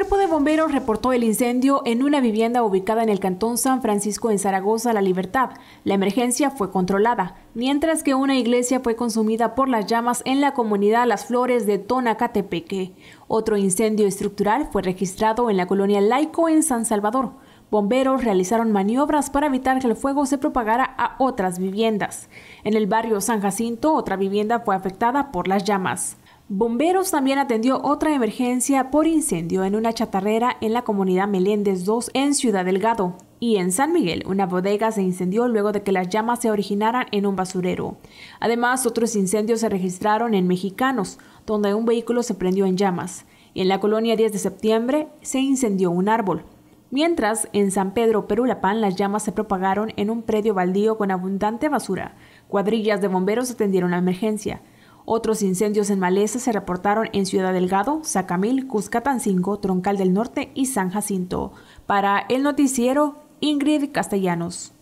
Cuerpo de Bomberos reportó el incendio en una vivienda ubicada en el Cantón San Francisco en Zaragoza, La Libertad. La emergencia fue controlada, mientras que una iglesia fue consumida por las llamas en la comunidad Las Flores de Tonacatepeque. Otro incendio estructural fue registrado en la colonia Laico en San Salvador. Bomberos realizaron maniobras para evitar que el fuego se propagara a otras viviendas. En el barrio San Jacinto, otra vivienda fue afectada por las llamas. Bomberos también atendió otra emergencia por incendio en una chatarrera en la comunidad Meléndez 2 en Ciudad Delgado. Y en San Miguel, una bodega se incendió luego de que las llamas se originaran en un basurero. Además, otros incendios se registraron en Mexicanos, donde un vehículo se prendió en llamas. Y en la colonia 10 de septiembre se incendió un árbol. Mientras, en San Pedro, Perulapán, las llamas se propagaron en un predio baldío con abundante basura. Cuadrillas de bomberos atendieron la emergencia. Otros incendios en maleza se reportaron en Ciudad Delgado, Sacamil, Cuscatancingo, Troncal del Norte y San Jacinto. Para el noticiero, Ingrid Castellanos.